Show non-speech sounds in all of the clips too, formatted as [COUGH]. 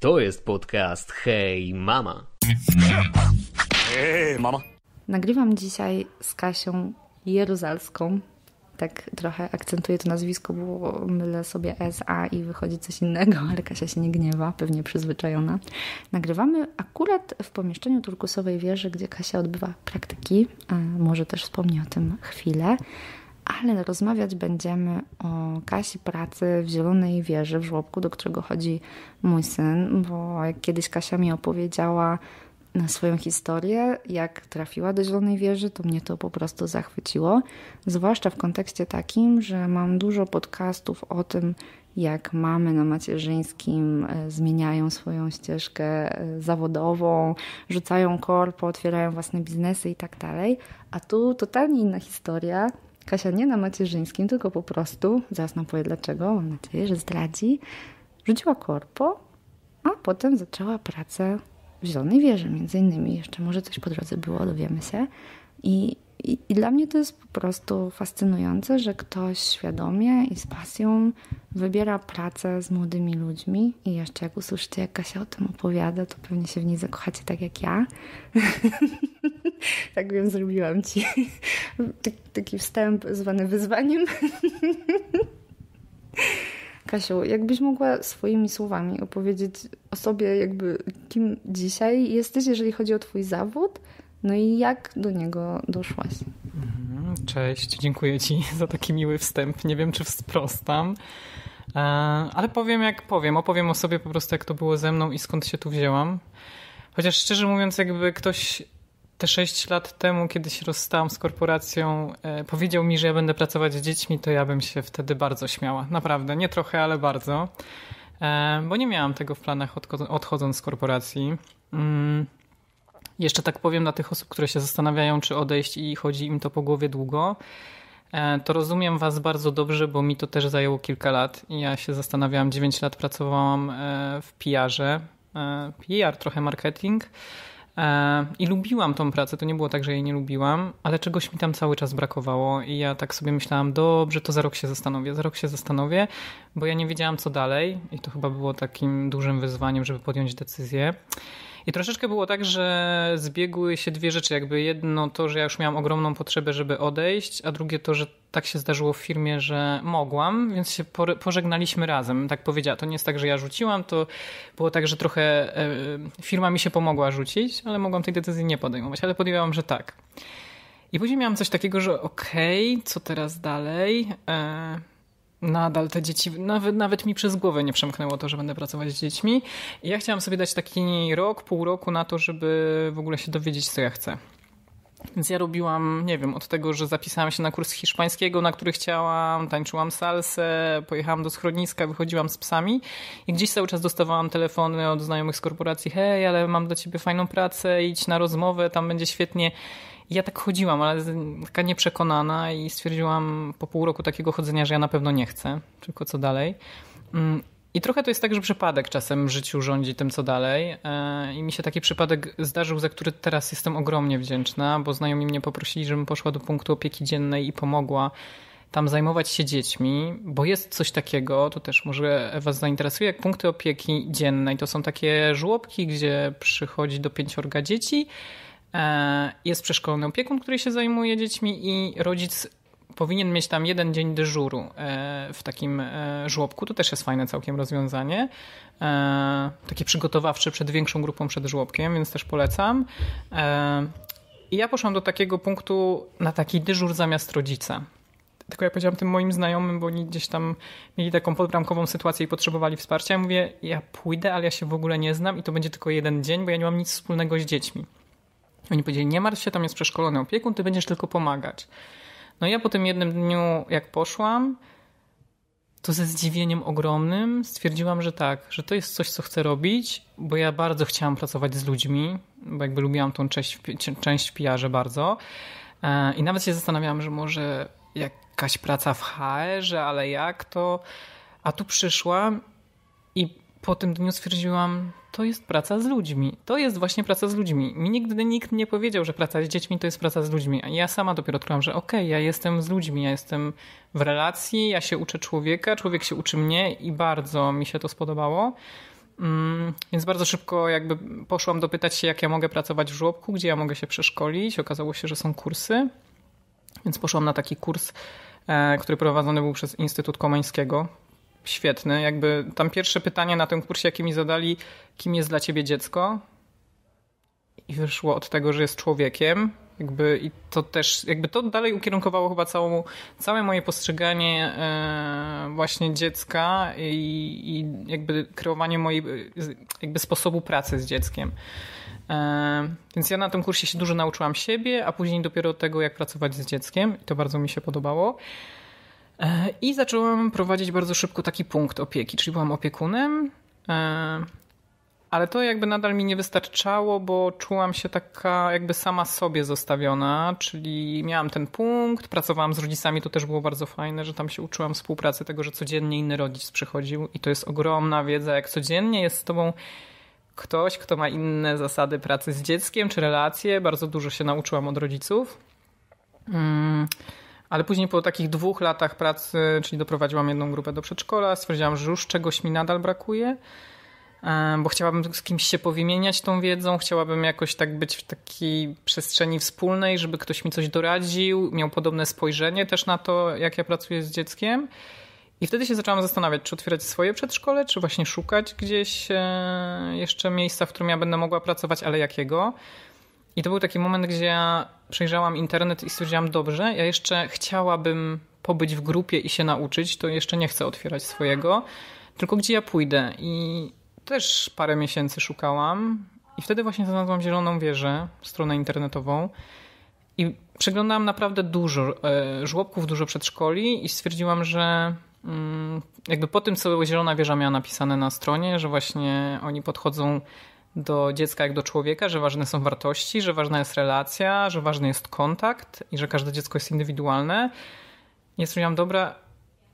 To jest podcast Hej Mama. Hej Mama. Nagrywam dzisiaj z Kasią Jeruzalską. Tak trochę akcentuję to nazwisko, bo mylę sobie SA i wychodzi coś innego, ale Kasia się nie gniewa, pewnie przyzwyczajona. Nagrywamy akurat w pomieszczeniu turkusowej wieży, gdzie Kasia odbywa praktyki. E, może też wspomni o tym chwilę ale rozmawiać będziemy o Kasi pracy w Zielonej Wieży w żłobku, do którego chodzi mój syn, bo jak kiedyś Kasia mi opowiedziała swoją historię, jak trafiła do Zielonej Wieży, to mnie to po prostu zachwyciło, zwłaszcza w kontekście takim, że mam dużo podcastów o tym, jak mamy na macierzyńskim e, zmieniają swoją ścieżkę e, zawodową, rzucają korpo, otwierają własne biznesy i tak dalej. A tu totalnie inna historia Kasia nie na macierzyńskim, tylko po prostu, zaraz nam powie dlaczego, mam nadzieję, że zdradzi, rzuciła korpo, a potem zaczęła pracę w Zielonej Wieży między innymi. Jeszcze może coś po drodze było, dowiemy się. I i, I, dla mnie to jest po prostu fascynujące, że ktoś świadomie i z pasją wybiera pracę z młodymi ludźmi. I jeszcze jak usłyszycie, jak Kasia o tym opowiada, to pewnie się w niej zakochacie tak jak ja. [LAUGHS] tak wiem, zrobiłam ci [LAUGHS] tak, taki wstęp zwany wyzwaniem. [LAUGHS] Kasiu, jakbyś mogła swoimi słowami opowiedzieć o sobie, jakby kim dzisiaj jesteś, jeżeli chodzi o Twój zawód, no i jak do niego doszłaś? Mhm, cześć, dziękuję Ci [LAUGHS] za taki miły wstęp. Nie wiem, czy sprostam, e, ale powiem jak powiem. Opowiem o sobie po prostu, jak to było ze mną i skąd się tu wzięłam. Chociaż szczerze mówiąc, jakby ktoś te 6 lat temu, kiedy się rozstałam z korporacją, e, powiedział mi, że ja będę pracować z dziećmi, to ja bym się wtedy bardzo śmiała. Naprawdę, nie trochę, ale bardzo. E, bo nie miałam tego w planach odchodząc z korporacji. Mm. Jeszcze tak powiem dla tych osób, które się zastanawiają, czy odejść i chodzi im to po głowie długo. E, to rozumiem Was bardzo dobrze, bo mi to też zajęło kilka lat. Ja się zastanawiałam, 9 lat pracowałam e, w PR-ze, e, PR trochę marketing i lubiłam tą pracę. To nie było tak, że jej nie lubiłam, ale czegoś mi tam cały czas brakowało i ja tak sobie myślałam, dobrze, to za rok się zastanowię, za rok się zastanowię, bo ja nie wiedziałam co dalej i to chyba było takim dużym wyzwaniem, żeby podjąć decyzję. I troszeczkę było tak, że zbiegły się dwie rzeczy. Jakby jedno to, że ja już miałam ogromną potrzebę, żeby odejść, a drugie to, że tak się zdarzyło w firmie, że mogłam, więc się pożegnaliśmy razem. Tak powiedziała. To nie jest tak, że ja rzuciłam, to było tak, że trochę e, firma mi się pomogła rzucić, ale mogłam tej decyzji nie podejmować, ale podjęłam, że tak. I później miałam coś takiego, że okej, okay, co teraz dalej? E nadal te dzieci, nawet, nawet mi przez głowę nie przemknęło to, że będę pracować z dziećmi. I ja chciałam sobie dać taki rok, pół roku na to, żeby w ogóle się dowiedzieć, co ja chcę. Więc ja robiłam, nie wiem, od tego, że zapisałam się na kurs hiszpańskiego, na który chciałam, tańczyłam salsę, pojechałam do schroniska, wychodziłam z psami i gdzieś cały czas dostawałam telefony od znajomych z korporacji, hej, ale mam dla ciebie fajną pracę, idź na rozmowę, tam będzie świetnie ja tak chodziłam, ale taka nieprzekonana i stwierdziłam po pół roku takiego chodzenia, że ja na pewno nie chcę, tylko co dalej. Mm, I trochę to jest tak, że przypadek czasem w życiu rządzi tym, co dalej. E, I mi się taki przypadek zdarzył, za który teraz jestem ogromnie wdzięczna, bo znajomi mnie poprosili, żebym poszła do punktu opieki dziennej i pomogła tam zajmować się dziećmi, bo jest coś takiego, to też może Was zainteresuje, jak punkty opieki dziennej. To są takie żłobki, gdzie przychodzi do pięciorga dzieci E, jest przeszkolony opiekun, który się zajmuje dziećmi i rodzic powinien mieć tam jeden dzień dyżuru e, w takim e, żłobku. To też jest fajne całkiem rozwiązanie. Takie przygotowawcze przed większą grupą, przed żłobkiem, więc też polecam. I ja poszłam do takiego punktu na taki dyżur zamiast rodzica. Tylko ja powiedziałam tym moim znajomym, bo oni gdzieś tam mieli taką podbramkową sytuację i potrzebowali wsparcia. Ja mówię, ja pójdę, ale ja się w ogóle nie znam i to będzie tylko jeden dzień, bo ja nie mam nic wspólnego z dziećmi. Oni powiedzieli, nie martw się, tam jest przeszkolony opiekun, ty będziesz tylko pomagać. No ja po tym jednym dniu, jak poszłam, to ze zdziwieniem ogromnym stwierdziłam, że tak, że to jest coś, co chcę robić, bo ja bardzo chciałam pracować z ludźmi, bo jakby lubiłam tą część, część w PR-ze bardzo. E, I nawet się zastanawiałam, że może jakaś praca w HR-ze, ale jak to? A tu przyszłam i po tym dniu stwierdziłam, to jest praca z ludźmi. To jest właśnie praca z ludźmi. Mi nigdy nikt nie powiedział, że praca z dziećmi to jest praca z ludźmi. A ja sama dopiero odkryłam, że okej, okay, ja jestem z ludźmi, ja jestem w relacji, ja się uczę człowieka, człowiek się uczy mnie i bardzo mi się to spodobało. Mm, więc bardzo szybko jakby poszłam dopytać się, jak ja mogę pracować w żłobku, gdzie ja mogę się przeszkolić. Okazało się, że są kursy, więc poszłam na taki kurs, e, który prowadzony był przez Instytut Komańskiego, świetny. Jakby tam pierwsze pytanie na tym kursie, jakie mi zadali, kim jest dla ciebie dziecko? I wyszło od tego, że jest człowiekiem. Jakby i to też, jakby to dalej ukierunkowało chyba całą, całe moje postrzeganie e, właśnie dziecka i, i jakby kreowanie mojej, jakby sposobu pracy z dzieckiem. E, więc ja na tym kursie się dużo nauczyłam siebie, a później dopiero tego, jak pracować z dzieckiem, i to bardzo mi się podobało. E, I zaczęłam prowadzić bardzo szybko taki punkt opieki, czyli byłam opiekunem, e, ale to jakby nadal mi nie wystarczało, bo czułam się taka jakby sama sobie zostawiona, czyli miałam ten punkt, pracowałam z rodzicami, to też było bardzo fajne, że tam się uczyłam współpracy tego, że codziennie inny rodzic przychodził i to jest ogromna wiedza, jak codziennie jest z tobą ktoś, kto ma inne zasady pracy z dzieckiem czy relacje, bardzo dużo się nauczyłam od rodziców. Mm. Ale później po takich dwóch latach pracy, czyli doprowadziłam jedną grupę do przedszkola, stwierdziłam, że już czegoś mi nadal brakuje, bo chciałabym z kimś się powymieniać tą wiedzą, chciałabym jakoś tak być w takiej przestrzeni wspólnej, żeby ktoś mi coś doradził, miał podobne spojrzenie też na to, jak ja pracuję z dzieckiem. I wtedy się zaczęłam zastanawiać, czy otwierać swoje przedszkole, czy właśnie szukać gdzieś e, jeszcze miejsca, w którym ja będę mogła pracować, ale jakiego. I to był taki moment, gdzie ja przejrzałam internet i stwierdziłam, dobrze, ja jeszcze chciałabym pobyć w grupie i się nauczyć, to jeszcze nie chcę otwierać swojego, tylko gdzie ja pójdę. I też parę miesięcy szukałam i wtedy właśnie znalazłam Zieloną Wieżę, stronę internetową i przeglądałam naprawdę dużo e, żłobków, dużo przedszkoli i stwierdziłam, że mm, jakby po tym, co Zielona Wieża miała napisane na stronie, że właśnie oni podchodzą do dziecka jak do człowieka, że ważne są wartości, że ważna jest relacja, że ważny jest kontakt i że każde dziecko jest indywidualne. Ja stwierdziłam, dobra,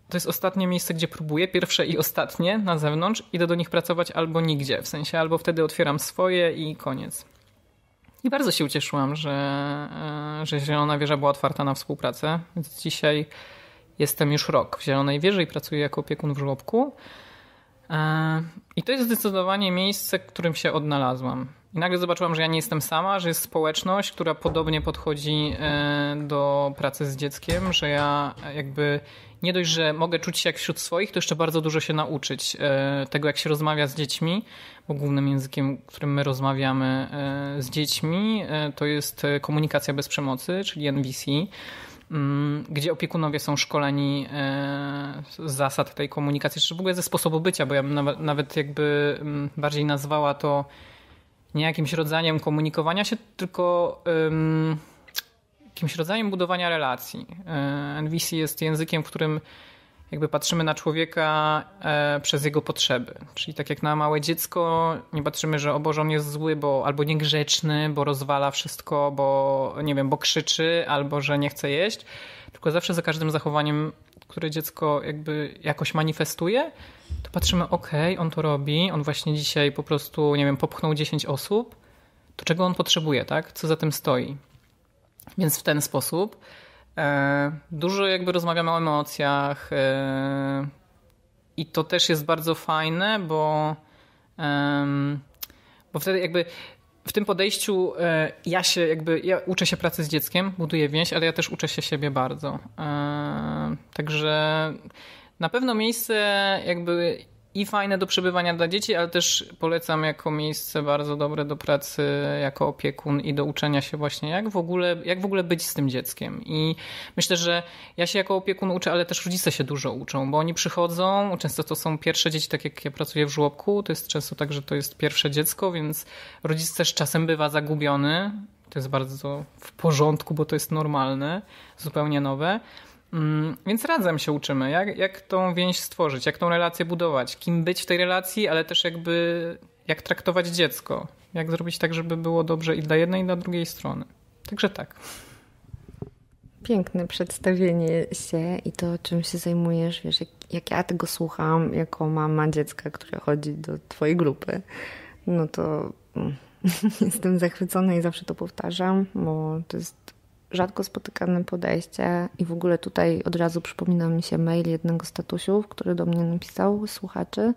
to jest ostatnie miejsce, gdzie próbuję, pierwsze i ostatnie na zewnątrz, idę do nich pracować albo nigdzie, w sensie albo wtedy otwieram swoje i koniec. I bardzo się ucieszyłam, że, e, że Zielona Wieża była otwarta na współpracę, więc dzisiaj jestem już rok w Zielonej Wieży i pracuję jako opiekun w żłobku. E, I to jest zdecydowanie miejsce, w którym się odnalazłam. I nagle zobaczyłam, że ja nie jestem sama, że jest społeczność, która podobnie podchodzi e, do pracy z dzieckiem, że ja jakby nie dość, że mogę czuć się jak wśród swoich, to jeszcze bardzo dużo się nauczyć e, tego, jak się rozmawia z dziećmi, bo głównym językiem, którym my rozmawiamy z dziećmi, to jest komunikacja bez przemocy, czyli NVC. Mm, gdzie opiekunowie są szkoleni e, z zasad tej komunikacji, czy w ogóle ze sposobu bycia, bo ja bym nawet jakby mm, bardziej nazwała to nie jakimś rodzajem komunikowania się, tylko jakimś rodzajem budowania relacji. E, NVC jest językiem, w którym jakby patrzymy na człowieka e, przez jego potrzeby. Czyli tak jak na małe dziecko, nie patrzymy, że o Boże, on jest zły, bo albo niegrzeczny, bo rozwala wszystko, bo nie wiem, bo krzyczy, albo że nie chce jeść. Tylko zawsze za każdym zachowaniem, które dziecko jakby jakoś manifestuje, to patrzymy, okej, okay, on to robi, on właśnie dzisiaj po prostu, nie wiem, popchnął 10 osób, to czego on potrzebuje, tak? Co za tym stoi? Więc w ten sposób E, dużo jakby rozmawiamy o emocjach e, i to też jest bardzo fajne, bo, bo wtedy jakby w tym podejściu e, ja się jakby, ja uczę się pracy z dzieckiem, buduję więź, ale ja też uczę się siebie bardzo. Także na pewno miejsce jakby i fajne do przebywania dla dzieci, ale też polecam jako miejsce bardzo dobre do pracy jako opiekun i do uczenia się właśnie jak w ogóle, jak w ogóle być z tym dzieckiem. I myślę, że ja się jako opiekun uczę, ale też rodzice się dużo uczą, bo oni przychodzą, często to są pierwsze dzieci, tak jak ja pracuję w żłobku, to jest często tak, że to jest pierwsze dziecko, więc rodzic też czasem bywa zagubiony. To jest bardzo w porządku, bo to jest normalne, zupełnie nowe Mm, więc razem się uczymy, jak, jak tą więź stworzyć, jak tą relację budować, kim być w tej relacji, ale też jakby jak traktować dziecko, jak zrobić tak, żeby było dobrze i dla jednej, i dla drugiej strony. Także tak. Piękne przedstawienie się i to, czym się zajmujesz. Wiesz, jak, jak ja tego słucham, jako mama dziecka, które chodzi do Twojej grupy, no to mm, [LAUGHS] jestem zachwycona i zawsze to powtarzam, bo to jest rzadko spotykane podejście i w ogóle tutaj od razu przypomina mi się mail jednego z tatusiów, który do mnie napisał, słuchaczy,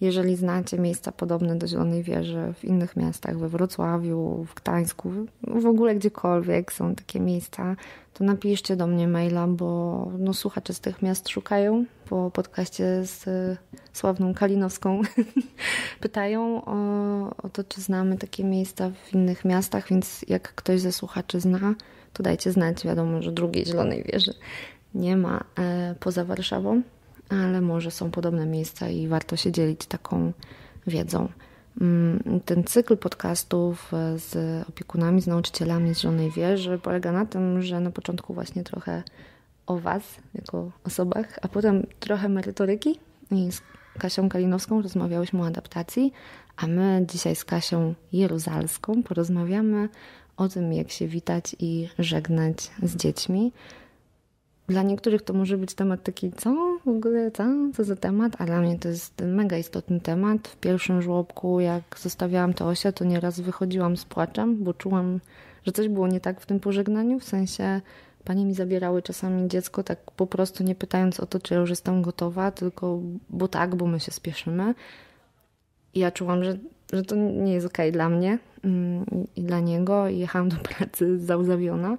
jeżeli znacie miejsca podobne do Zielonej Wieży w innych miastach, we Wrocławiu, w Gdańsku, w ogóle gdziekolwiek są takie miejsca, to napiszcie do mnie maila, bo no, słuchacze z tych miast szukają po podcaście z sławną Kalinowską. [LAUGHS] Pytają o, o to, czy znamy takie miejsca w innych miastach, więc jak ktoś ze słuchaczy zna, to dajcie znać. Wiadomo, że drugiej Zielonej Wieży nie ma e, poza Warszawą ale może są podobne miejsca i warto się dzielić taką wiedzą. Mm, ten cykl podcastów e, z opiekunami, z nauczycielami z żonej Wieży polega na tym, że na początku właśnie trochę o Was jako osobach, a potem trochę merytoryki i z Kasią Kalinowską rozmawiałyśmy o adaptacji, a my dzisiaj z Kasią Jeruzalską porozmawiamy o tym, jak się witać i żegnać z dziećmi. Dla niektórych to może być temat taki, co w ogóle, co, co za temat, a dla mnie to jest mega istotny temat. W pierwszym żłobku, jak zostawiałam to osia, to nieraz wychodziłam z płaczem, bo czułam, że coś było nie tak w tym pożegnaniu, w sensie panie mi zabierały czasami dziecko, tak po prostu nie pytając o to, czy ja już jestem gotowa, tylko bo tak, bo my się spieszymy. I ja czułam, że, że to nie jest okej okay dla mnie i, mm, i dla niego. I jechałam do pracy załzawiona.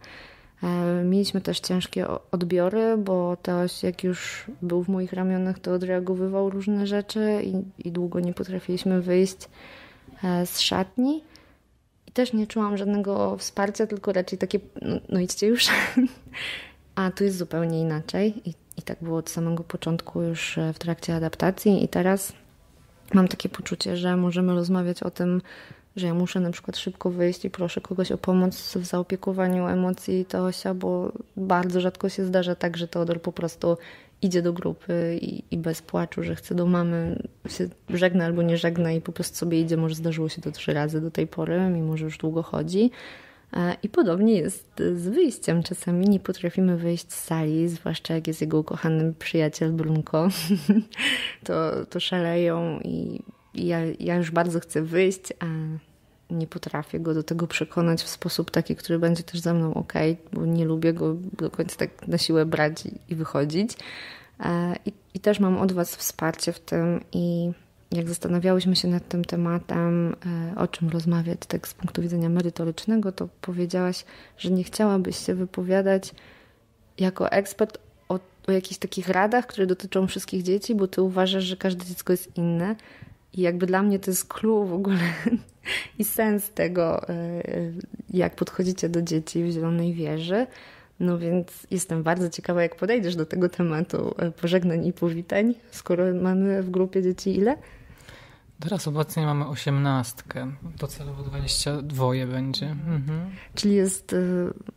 E, mieliśmy też ciężkie odbiory, bo Teoś jak już był w moich ramionach, to odreagowywał różne rzeczy i, i długo nie potrafiliśmy wyjść e, z szatni. I też nie czułam żadnego wsparcia, tylko raczej takie, no, no idźcie już. [LAUGHS] A tu jest zupełnie inaczej I, i tak było od samego początku już e, w trakcie adaptacji i teraz mam takie poczucie, że możemy rozmawiać o tym, że ja muszę na przykład szybko wyjść i proszę kogoś o pomoc w zaopiekowaniu emocji osia, bo bardzo rzadko się zdarza tak, że Teodor po prostu idzie do grupy i, i, bez płaczu, że chce do mamy, się żegna albo nie żegna i po prostu sobie idzie. Może zdarzyło się to trzy razy do tej pory, mimo że już długo chodzi. E, I podobnie jest z wyjściem. Czasami nie potrafimy wyjść z sali, zwłaszcza jak jest jego ukochany przyjaciel Brunko. [LAUGHS] to, to szaleją i ja, ja już bardzo chcę wyjść, a nie potrafię go do tego przekonać w sposób taki, który będzie też ze mną ok, bo nie lubię go do końca tak na siłę brać i, wychodzić. E, I, I, też mam od Was wsparcie w tym i jak zastanawiałyśmy się nad tym tematem, e, o czym rozmawiać tak z punktu widzenia merytorycznego, to powiedziałaś, że nie chciałabyś się wypowiadać jako ekspert o, o jakichś takich radach, które dotyczą wszystkich dzieci, bo ty uważasz, że każde dziecko jest inne. I jakby dla mnie to jest clue w ogóle [LAUGHS] i sens tego, e, jak podchodzicie do dzieci w Zielonej Wieży. No więc jestem bardzo ciekawa, jak podejdziesz do tego tematu e, pożegnań i powitań, skoro mamy w grupie dzieci ile? Teraz obecnie mamy osiemnastkę, docelowo 22 będzie. Mhm. Czyli jest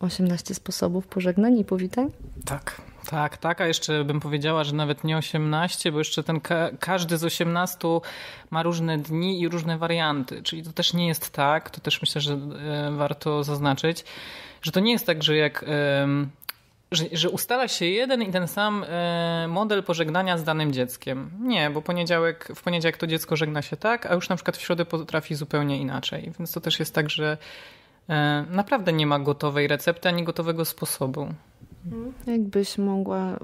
18 e, sposobów pożegnań i powitań? Tak. Tak, tak, a jeszcze bym powiedziała, że nawet nie 18, bo jeszcze ten ka każdy z 18 ma różne dni i różne warianty, czyli to też nie jest tak, to też myślę, że e, warto zaznaczyć, że to nie jest tak, że jak... że, że, ustala się jeden i ten sam e, model pożegnania z danym dzieckiem. Nie, bo poniedziałek, w poniedziałek to dziecko żegna się tak, a już na przykład w środę potrafi zupełnie inaczej. Więc to też jest tak, że e, naprawdę nie ma gotowej recepty ani gotowego sposobu. Mhm. Jakbyś mogła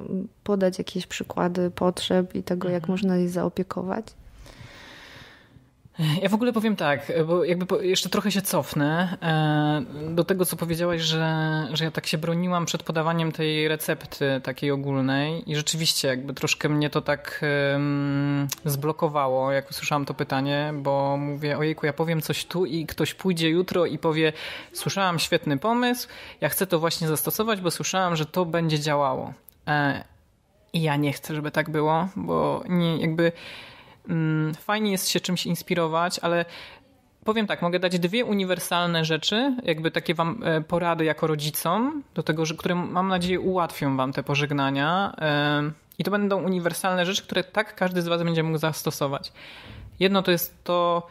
podać jakieś przykłady potrzeb i tego, jak mhm. można je zaopiekować? Ja w ogóle powiem tak, bo jakby jeszcze trochę się cofnę e, do tego, co powiedziałaś, że, że ja tak się broniłam przed podawaniem tej recepty takiej ogólnej i rzeczywiście jakby troszkę mnie to tak zblokowało, jak usłyszałam to pytanie, bo mówię, ojejku, ja powiem coś tu i ktoś pójdzie jutro i powie, słyszałam świetny pomysł, ja chcę to właśnie zastosować, bo słyszałam, że to będzie działało. E, I ja nie chcę, żeby tak było, bo nie, jakby Mm, fajnie jest się czymś inspirować, ale powiem tak, mogę dać dwie uniwersalne rzeczy, jakby takie wam e, porady jako rodzicom, do tego, że, które mam nadzieję ułatwią wam te pożegnania. E, I to będą uniwersalne rzeczy, które tak każdy z was będzie mógł zastosować. Jedno to jest to,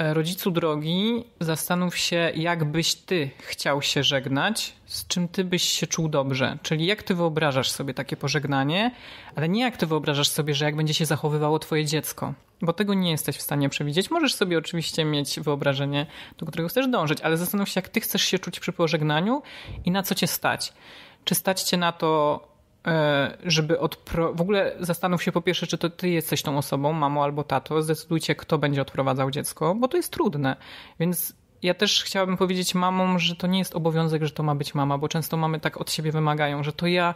Rodzicu drogi, zastanów się, jak byś ty chciał się żegnać, z czym ty byś się czuł dobrze. Czyli jak ty wyobrażasz sobie takie pożegnanie, ale nie jak ty wyobrażasz sobie, że jak będzie się zachowywało twoje dziecko, bo tego nie jesteś w stanie przewidzieć. Możesz sobie oczywiście mieć wyobrażenie, do którego chcesz dążyć, ale zastanów się, jak ty chcesz się czuć przy pożegnaniu i na co cię stać. Czy stać cię na to, E, żeby odpro... w ogóle zastanów się po pierwsze, czy to ty jesteś tą osobą, mamo albo tato, zdecydujcie kto będzie odprowadzał dziecko, bo to jest trudne. Więc ja też chciałabym powiedzieć mamom, że to nie jest obowiązek, że to ma być mama, bo często mamy tak od siebie wymagają, że to ja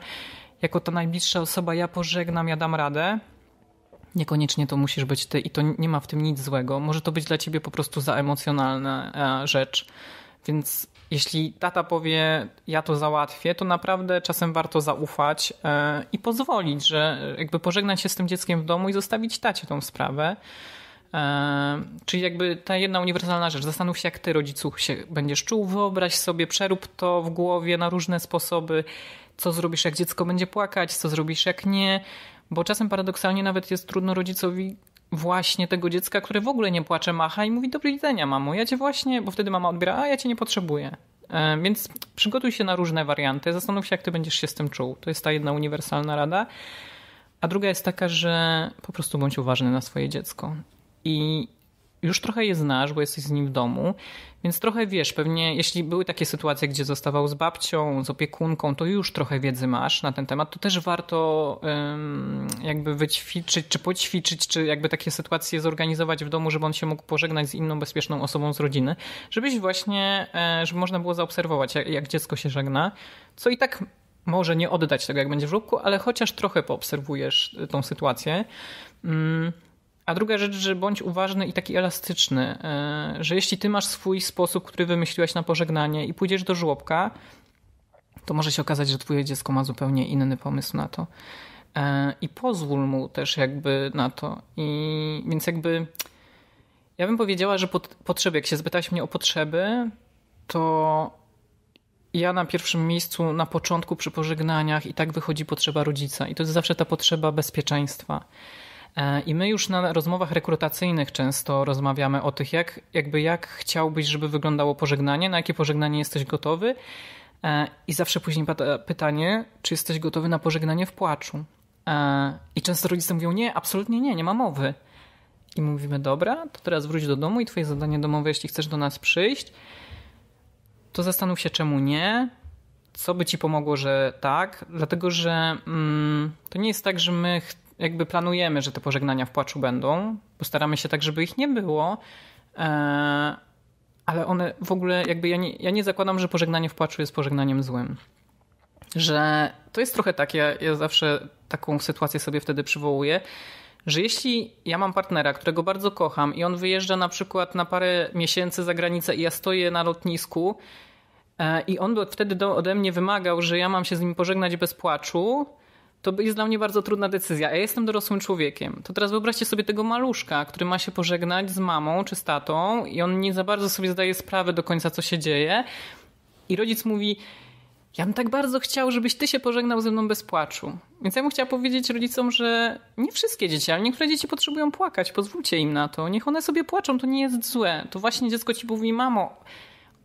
jako ta najbliższa osoba, ja pożegnam, ja dam radę. Niekoniecznie to musisz być ty i to nie ma w tym nic złego. Może to być dla ciebie po prostu za emocjonalna e, rzecz. Więc jeśli tata powie, ja to załatwię, to naprawdę czasem warto zaufać e, i pozwolić, że jakby pożegnać się z tym dzieckiem w domu i zostawić tacie tą sprawę. E, czyli jakby ta jedna uniwersalna rzecz. Zastanów się, jak ty, rodzicu, się będziesz czuł, wyobraź sobie, przerób to w głowie na różne sposoby, co zrobisz, jak dziecko będzie płakać, co zrobisz, jak nie. Bo czasem paradoksalnie nawet jest trudno rodzicowi właśnie tego dziecka, które w ogóle nie płacze, macha i mówi do widzenia mamo, ja cię właśnie, bo wtedy mama odbiera, a ja cię nie potrzebuję. E, więc przygotuj się na różne warianty, zastanów się jak ty będziesz się z tym czuł. To jest ta jedna uniwersalna rada. A druga jest taka, że po prostu bądź uważny na swoje dziecko. I już trochę je znasz, bo jesteś z nim w domu, więc trochę wiesz, pewnie jeśli były takie sytuacje, gdzie zostawał z babcią, z opiekunką, to już trochę wiedzy masz na ten temat, to też warto jakby wyćwiczyć, czy poćwiczyć, czy jakby takie sytuacje zorganizować w domu, żeby on się mógł pożegnać z inną bezpieczną osobą z rodziny, żebyś właśnie, e, żeby można było zaobserwować, jak, jak dziecko się żegna, co i tak może nie oddać tego, jak będzie w żłobku, ale chociaż trochę poobserwujesz e, tą sytuację. Um, a druga rzecz, że bądź uważny i taki elastyczny, e, że jeśli ty masz swój sposób, który wymyśliłeś na pożegnanie i pójdziesz do żłobka, to może się okazać, że twoje dziecko ma zupełnie inny pomysł na to. E, I pozwól mu też jakby na to. I więc jakby ja bym powiedziała, że pot, potrzeby, jak się zapytałeś mnie o potrzeby, to ja na pierwszym miejscu na początku przy pożegnaniach i tak wychodzi potrzeba rodzica. I to jest zawsze ta potrzeba bezpieczeństwa. E, I my już na rozmowach rekrutacyjnych często rozmawiamy o tych, jak, jakby jak chciałbyś, żeby wyglądało pożegnanie, na jakie pożegnanie jesteś gotowy. E, I zawsze później pada pytanie, czy jesteś gotowy na pożegnanie w płaczu. E, I często rodzice mówią, nie, absolutnie nie, nie ma mowy. I mówimy, dobra, to teraz wróć do domu i twoje zadanie domowe, jeśli chcesz do nas przyjść, to zastanów się, czemu nie, co by ci pomogło, że tak, dlatego że mm, to nie jest tak, że my jakby planujemy, że te pożegnania w płaczu będą. Postaramy się tak, żeby ich nie było. E, ale one w ogóle, jakby ja nie, ja nie zakładam, że pożegnanie w płaczu jest pożegnaniem złym. Że to jest trochę tak, ja, ja zawsze taką sytuację sobie wtedy przywołuję, że jeśli ja mam partnera, którego bardzo kocham i on wyjeżdża na przykład na parę miesięcy za granicę i ja stoję na lotnisku e, i on wtedy ode mnie wymagał, że ja mam się z nim pożegnać bez płaczu, to jest dla mnie bardzo trudna decyzja. Ja jestem dorosłym człowiekiem. To teraz wyobraźcie sobie tego maluszka, który ma się pożegnać z mamą czy z tatą i on nie za bardzo sobie zdaje sprawę do końca, co się dzieje. I rodzic mówi: Ja bym tak bardzo chciał, żebyś ty się pożegnał ze mną bez płaczu. Więc ja bym chciała powiedzieć rodzicom, że nie wszystkie dzieci, ale niektóre dzieci potrzebują płakać. Pozwólcie im na to. Niech one sobie płaczą, to nie jest złe. To właśnie dziecko ci mówi: Mamo,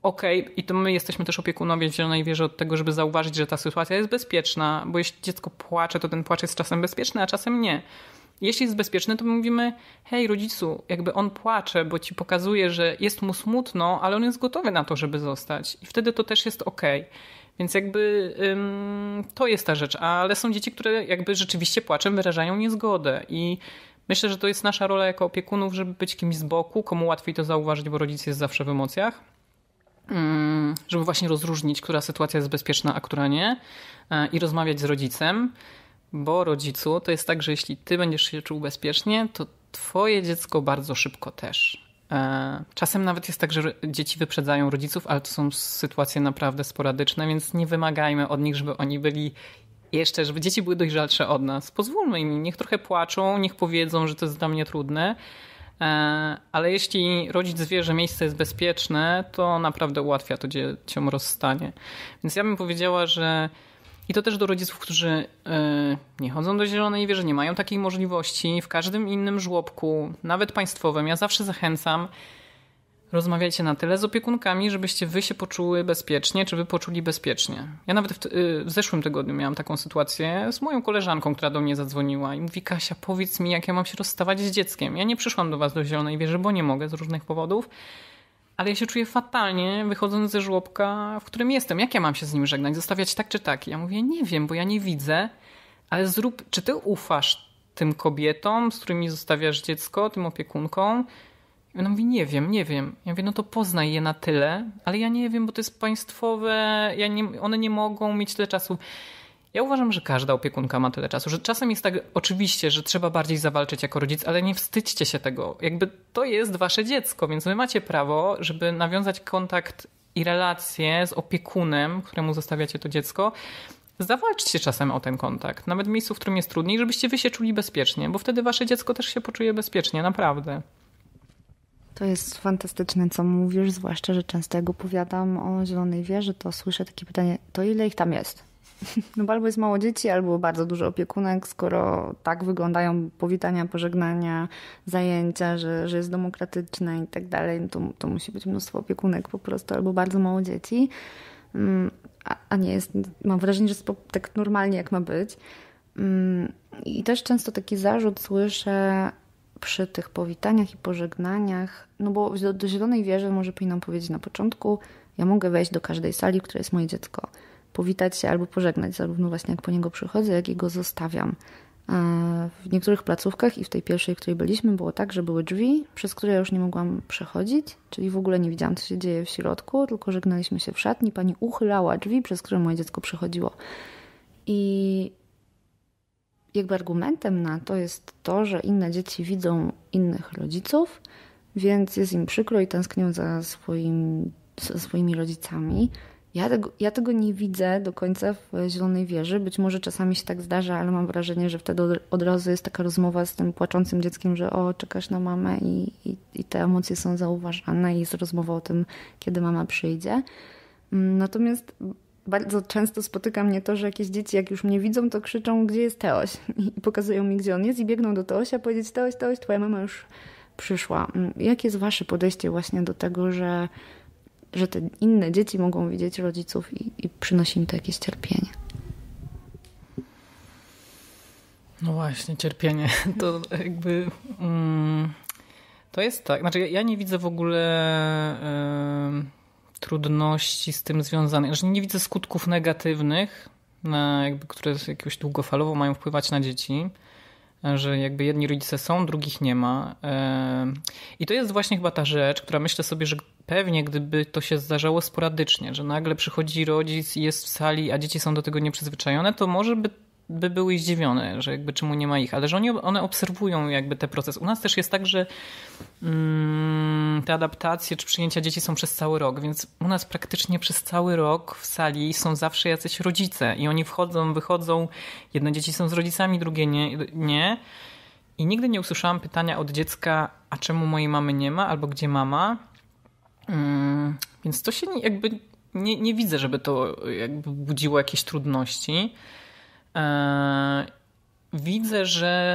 okej, okay. i to my jesteśmy też opiekunowie w Zielonej Wieży od tego, żeby zauważyć, że ta sytuacja jest bezpieczna, bo jeśli dziecko płacze, to ten płacz jest czasem bezpieczny, a czasem nie. Jeśli jest bezpieczny, to mówimy, hej rodzicu, jakby on płacze, bo ci pokazuje, że jest mu smutno, ale on jest gotowy na to, żeby zostać. I wtedy to też jest okej. Okay. Więc jakby ym, to jest ta rzecz. Ale są dzieci, które jakby rzeczywiście płaczem wyrażają niezgodę i myślę, że to jest nasza rola jako opiekunów, żeby być kimś z boku, komu łatwiej to zauważyć, bo rodzic jest zawsze w emocjach Mm, żeby właśnie rozróżnić, która sytuacja jest bezpieczna, a która nie, e, i rozmawiać z rodzicem, bo rodzicu to jest tak, że jeśli ty będziesz się czuł bezpiecznie, to twoje dziecko bardzo szybko też. E, czasem nawet jest tak, że dzieci wyprzedzają rodziców, ale to są sytuacje naprawdę sporadyczne, więc nie wymagajmy od nich, żeby oni byli jeszcze, żeby dzieci były dojrzalsze od nas. Pozwólmy im, niech trochę płaczą, niech powiedzą, że to jest dla mnie trudne, E, ale jeśli rodzic wie, że miejsce jest bezpieczne, to naprawdę ułatwia to dzieciom rozstanie. Więc ja bym powiedziała, że i to też do rodziców, którzy e, nie chodzą do Zielonej Wieży, nie mają takiej możliwości. W każdym innym żłobku, nawet państwowym, ja zawsze zachęcam, rozmawiajcie na tyle z opiekunkami, żebyście wy się poczuły bezpiecznie, czy wy poczuli bezpiecznie. Ja nawet w, y, w, zeszłym tygodniu miałam taką sytuację z moją koleżanką, która do mnie zadzwoniła i mówi: Kasia, powiedz mi, jak ja mam się rozstawać z dzieckiem. Ja nie przyszłam do was do Zielonej Wieży, bo nie mogę z różnych powodów. Ale ja się czuję fatalnie wychodząc ze żłobka, w którym jestem. Jak ja mam się z nim żegnać? Zostawiać tak czy tak? Ja mówię, nie wiem, bo ja nie widzę, ale zrób, czy ty ufasz tym kobietom, z którymi zostawiasz dziecko, tym opiekunkom? Ona mówi, nie wiem, nie wiem. Ja mówię, no to poznaj je na tyle, ale ja nie wiem, bo to jest państwowe, ja nie, one nie mogą mieć tyle czasu. Ja uważam, że każda opiekunka ma tyle czasu, że czasem jest tak oczywiście, że trzeba bardziej zawalczyć jako rodzic, ale nie wstydźcie się tego. Jakby to jest wasze dziecko, więc wy macie prawo, żeby nawiązać kontakt i relacje z opiekunem, któremu zostawiacie to dziecko, zawalczcie czasem o ten kontakt, nawet w miejscu, w którym jest trudniej, żebyście wy się czuli bezpiecznie, bo wtedy wasze dziecko też się poczuje bezpiecznie, naprawdę. To jest fantastyczne, co mówisz, zwłaszcza, że często jak opowiadam o Zielonej Wieży, to słyszę takie pytanie, to ile ich tam jest? [LAUGHS] No bo albo jest mało dzieci, albo bardzo dużo opiekunek, skoro tak wyglądają powitania, pożegnania, zajęcia, że, że jest demokratyczne i tak dalej, no to, to musi być mnóstwo opiekunek po prostu, albo bardzo mało dzieci. Mm, a, a nie jest, mam wrażenie, że jest tak normalnie jak ma być. Mm, I też często taki zarzut słyszę, przy tych powitaniach i pożegnaniach, no bo do, do Zielonej Wieży może powinnam powiedzieć na początku, ja mogę wejść do każdej sali, w której jest moje dziecko, powitać się albo pożegnać, zarówno właśnie jak po niego przychodzę, jak i go zostawiam. E, w niektórych placówkach i w tej pierwszej, w której byliśmy, było tak, że były drzwi, przez które ja już nie mogłam przechodzić, czyli w ogóle nie widziałam, co się dzieje w środku, tylko żegnaliśmy się w szatni, pani uchylała drzwi, przez które moje dziecko przychodziło. I jego argumentem na to jest to, że inne dzieci widzą innych rodziców, więc jest im przykro i tęsknią za, swoim, za swoimi rodzicami. Ja tego, ja tego nie widzę do końca w Zielonej Wieży. Być może czasami się tak zdarza, ale mam wrażenie, że wtedy od, od razu jest taka rozmowa z tym płaczącym dzieckiem, że o, czekasz na mamę i, i, i te emocje są zauważane i jest rozmowa o tym, kiedy mama przyjdzie. Mm, natomiast bardzo często spotyka mnie to, że jakieś dzieci, jak już mnie widzą, to krzyczą, gdzie jest Teoś. [LAUGHS] I pokazują mi, gdzie on jest i biegną do Teosia powiedzieć, Teoś, Teoś, twoja mama już przyszła. Mm, jakie jest wasze podejście właśnie do tego, że, że te inne dzieci mogą widzieć rodziców i, i przynosi im to jakieś cierpienie? No właśnie, cierpienie [LAUGHS] to jakby... Mm, to jest tak, znaczy ja nie widzę w ogóle trudności z tym związanych. że znaczy, nie widzę skutków negatywnych, jakby, które jakoś długofalowo mają wpływać na dzieci że jakby jedni rodzice są, drugich nie ma. I to jest właśnie chyba ta rzecz, która myślę sobie, że pewnie gdyby to się zdarzało sporadycznie, że nagle przychodzi rodzic i jest w sali, a dzieci są do tego nieprzyzwyczajone, to może by, by były zdziwione, że jakby czemu nie ma ich, ale że oni, one obserwują jakby ten proces. U nas też jest tak, że. Mm, te adaptacje czy przyjęcia dzieci są przez cały rok, więc u nas praktycznie przez cały rok w sali są zawsze jacyś rodzice i oni wchodzą, wychodzą. Jedne dzieci są z rodzicami, drugie nie. nie. I nigdy nie usłyszałam pytania od dziecka, a czemu mojej mamy nie ma, albo gdzie mama. Hmm, więc to się jakby nie, nie widzę, żeby to jakby budziło jakieś trudności. Eee, widzę, że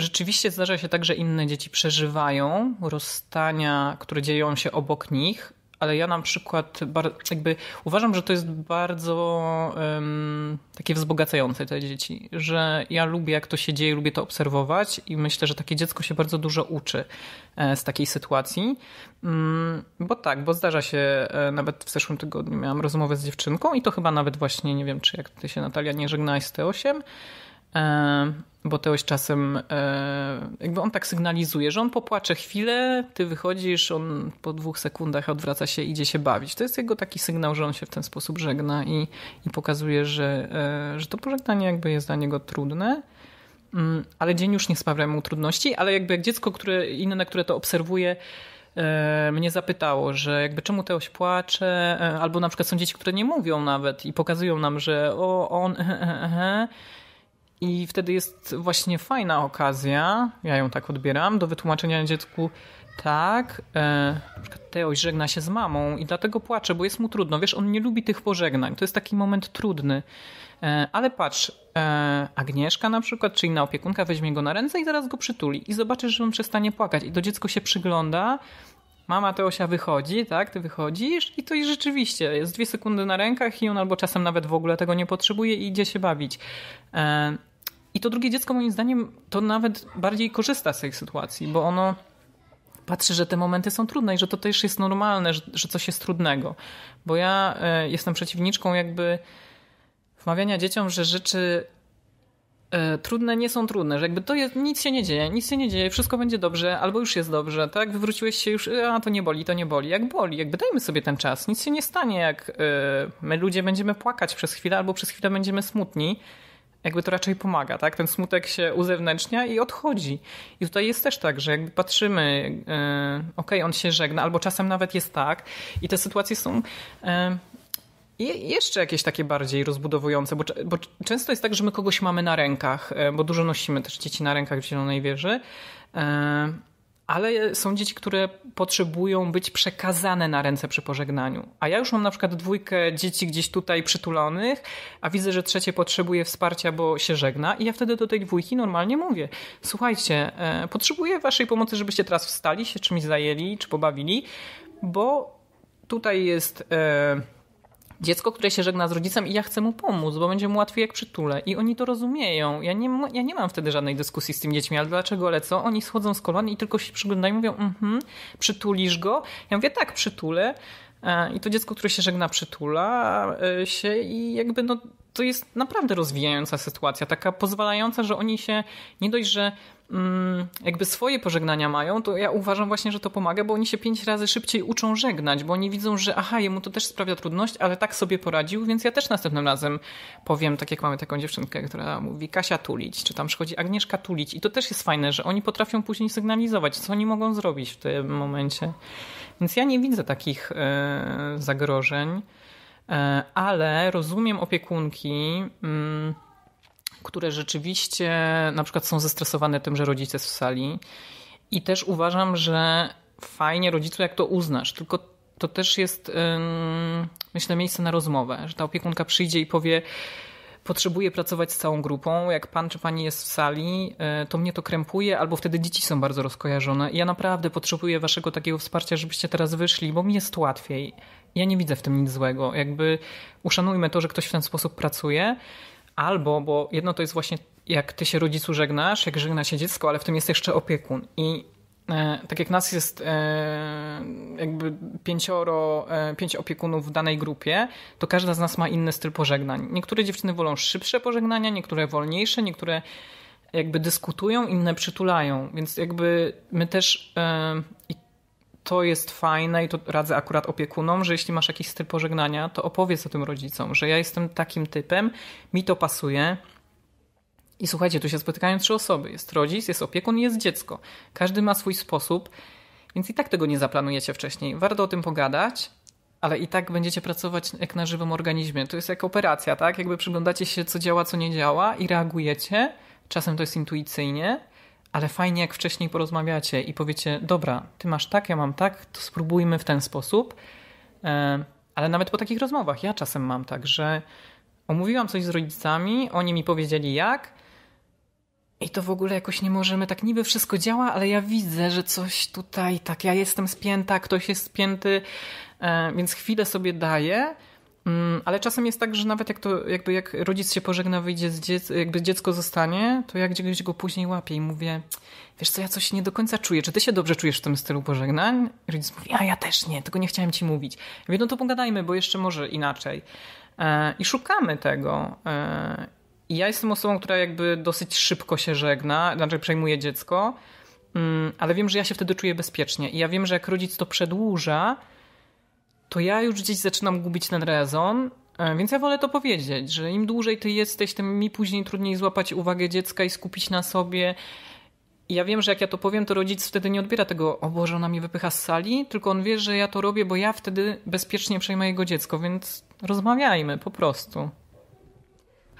rzeczywiście zdarza się tak, że inne dzieci przeżywają rozstania, które dzieją się obok nich, ale ja na przykład jakby uważam, że to jest bardzo um, takie wzbogacające te dzieci, że ja lubię jak to się dzieje, lubię to obserwować i myślę, że takie dziecko się bardzo dużo uczy e, z takiej sytuacji, mm, bo tak, bo zdarza się, e, nawet w zeszłym tygodniu miałam rozmowę z dziewczynką i to chyba nawet właśnie, nie wiem czy jak ty się Natalia nie żegnałaś z T8, E, bo Teoś czasem e, jakby on tak sygnalizuje, że on popłacze chwilę, ty wychodzisz, on po dwóch sekundach odwraca się i idzie się bawić. To jest jego taki sygnał, że on się w ten sposób żegna i, i pokazuje, że, e, że to pożegnanie jakby jest dla niego trudne. Mm, ale dzień już nie sprawia mu trudności, ale jakby jak dziecko które, inne, które to obserwuje, mnie zapytało, że jakby czemu Teoś płacze, albo na przykład są dzieci, które nie mówią nawet i pokazują nam, że o, on, [LAUGHS] he, he, he i wtedy jest właśnie fajna okazja, ja ją tak odbieram, do wytłumaczenia dziecku, tak, e, Teoś żegna się z mamą i dlatego płacze, bo jest mu trudno. Wiesz, on nie lubi tych pożegnań, to jest taki moment trudny. E, ale patrz, e, Agnieszka na przykład, czy inna opiekunka weźmie go na ręce i zaraz go przytuli i zobaczysz, że on przestanie płakać. I do dziecko się przygląda, mama Teosia wychodzi, tak, ty wychodzisz i to i rzeczywiście jest dwie sekundy na rękach i on albo czasem nawet w ogóle tego nie potrzebuje i idzie się bawić. E, i to drugie dziecko, moim zdaniem, to nawet bardziej korzysta z tej sytuacji, bo ono patrzy, że te momenty są trudne i że to też jest normalne, że, że coś jest trudnego. Bo ja y, jestem przeciwniczką jakby wmawiania dzieciom, że rzeczy e, trudne nie są trudne, że jakby to jest, nic się nie dzieje, nic się nie dzieje, wszystko będzie dobrze, albo już jest dobrze, tak? Wywróciłeś się już, a to nie boli, to nie boli. Jak boli, jakby dajmy sobie ten czas, nic się nie stanie, jak y, my ludzie będziemy płakać przez chwilę albo przez chwilę będziemy smutni, jakby to raczej pomaga, tak? Ten smutek się uzewnętrznia i odchodzi. I tutaj jest też tak, że jakby patrzymy, yy, okej, okay, on się żegna, albo czasem nawet jest tak i te sytuacje są... Yy, i jeszcze jakieś takie bardziej rozbudowujące, bo, bo, często jest tak, że my kogoś mamy na rękach, e, bo dużo nosimy też dzieci na rękach w Zielonej Wieży ale są dzieci, które potrzebują być przekazane na ręce przy pożegnaniu. A ja już mam na przykład dwójkę dzieci gdzieś tutaj przytulonych, a widzę, że trzecie potrzebuje wsparcia, bo się żegna, i ja wtedy do tej dwójki normalnie mówię: Słuchajcie, e, potrzebuję waszej pomocy, żebyście teraz wstali, się czymś zajęli czy pobawili, bo tutaj jest. E, dziecko, które się żegna z rodzicem i ja chcę mu pomóc, bo będzie mu łatwiej jak przytulę. I oni to rozumieją. Ja nie, ja nie mam wtedy żadnej dyskusji z tym dziećmi, ale dlaczego, ale co? Oni schodzą z kolan i tylko się przyglądają i mówią, mhm, przytulisz go? Ja mówię, tak, przytulę. E, I to dziecko, które się żegna, przytula e, się i jakby no, to jest naprawdę rozwijająca sytuacja, taka pozwalająca, że oni się nie dość, że Mm, jakby swoje pożegnania mają, to ja uważam właśnie, że to pomaga, bo oni się pięć razy szybciej uczą żegnać, bo oni widzą, że aha, jemu to też sprawia trudność, ale tak sobie poradził, więc ja też następnym razem powiem, tak jak mamy taką dziewczynkę, która mówi Kasia tulić, czy tam przychodzi Agnieszka tulić i to też jest fajne, że oni potrafią później sygnalizować, co oni mogą zrobić w tym momencie. Więc ja nie widzę takich e, zagrożeń, e, ale rozumiem opiekunki, mm, które rzeczywiście na przykład są zestresowane tym, że rodzice w sali. I też uważam, że fajnie rodzicu, jak to uznasz, tylko to też jest, myślę, miejsce na rozmowę, że ta opiekunka przyjdzie i powie, potrzebuję pracować z całą grupą, jak pan czy pani jest w sali, y, to mnie to krępuje, albo wtedy dzieci są bardzo rozkojarzone. I ja naprawdę potrzebuję waszego takiego wsparcia, żebyście teraz wyszli, bo mi jest łatwiej. Ja nie widzę w tym nic złego. Jakby uszanujmy to, że ktoś w ten sposób pracuje, Albo, bo jedno to jest właśnie jak ty się rodzicu żegnasz, jak żegna się dziecko, ale w tym jest jeszcze opiekun. I e, tak jak nas jest e, jakby pięcioro, e, pięć opiekunów w danej grupie, to każda z nas ma inny styl pożegnań. Niektóre dziewczyny wolą szybsze pożegnania, niektóre wolniejsze, niektóre jakby dyskutują, inne przytulają. Więc jakby my też e, i to jest fajne i to radzę akurat opiekunom, że jeśli masz jakiś styl pożegnania, to opowiedz o tym rodzicom, że ja jestem takim typem, mi to pasuje. I słuchajcie, tu się spotykają trzy osoby. Jest rodzic, jest opiekun i jest dziecko. Każdy ma swój sposób, więc i tak tego nie zaplanujecie wcześniej. Warto o tym pogadać, ale i tak będziecie pracować jak na żywym organizmie. To jest jak operacja, tak? Jakby przyglądacie się, co działa, co nie działa i reagujecie. Czasem to jest intuicyjnie, ale fajnie jak wcześniej porozmawiacie i powiecie, dobra, ty masz tak, ja mam tak, to spróbujmy w ten sposób. E, ale nawet po takich rozmowach ja czasem mam tak, że omówiłam coś z rodzicami, oni mi powiedzieli jak i to w ogóle jakoś nie możemy, tak niby wszystko działa, ale ja widzę, że coś tutaj, tak ja jestem spięta, ktoś jest spięty, e, więc chwilę sobie daję, Mm, ale czasem jest tak, że nawet jak, to, jakby jak rodzic się pożegna, wyjdzie z dziecka, jakby dziecko zostanie, to ja gdzieś go później łapię i mówię, wiesz co, ja coś nie do końca czuję. Czy ty się dobrze czujesz w tym stylu pożegnań? I rodzic mówi, a ja też nie, tego nie chciałem ci mówić. Ja mówię, no to pogadajmy, bo jeszcze może inaczej. E, I szukamy tego. E, I ja jestem osobą, która jakby dosyć szybko się żegna, znaczy przejmuje dziecko, mm, ale wiem, że ja się wtedy czuję bezpiecznie. I ja wiem, że jak rodzic to przedłuża, to ja już gdzieś zaczynam gubić ten rezon, e, więc ja wolę to powiedzieć, że im dłużej ty jesteś, tym mi później trudniej złapać uwagę dziecka i skupić na sobie. I ja wiem, że jak ja to powiem, to rodzic wtedy nie odbiera tego, o Boże, ona mnie wypycha z sali, tylko on wie, że ja to robię, bo ja wtedy bezpiecznie przejmę jego dziecko, więc rozmawiajmy po prostu.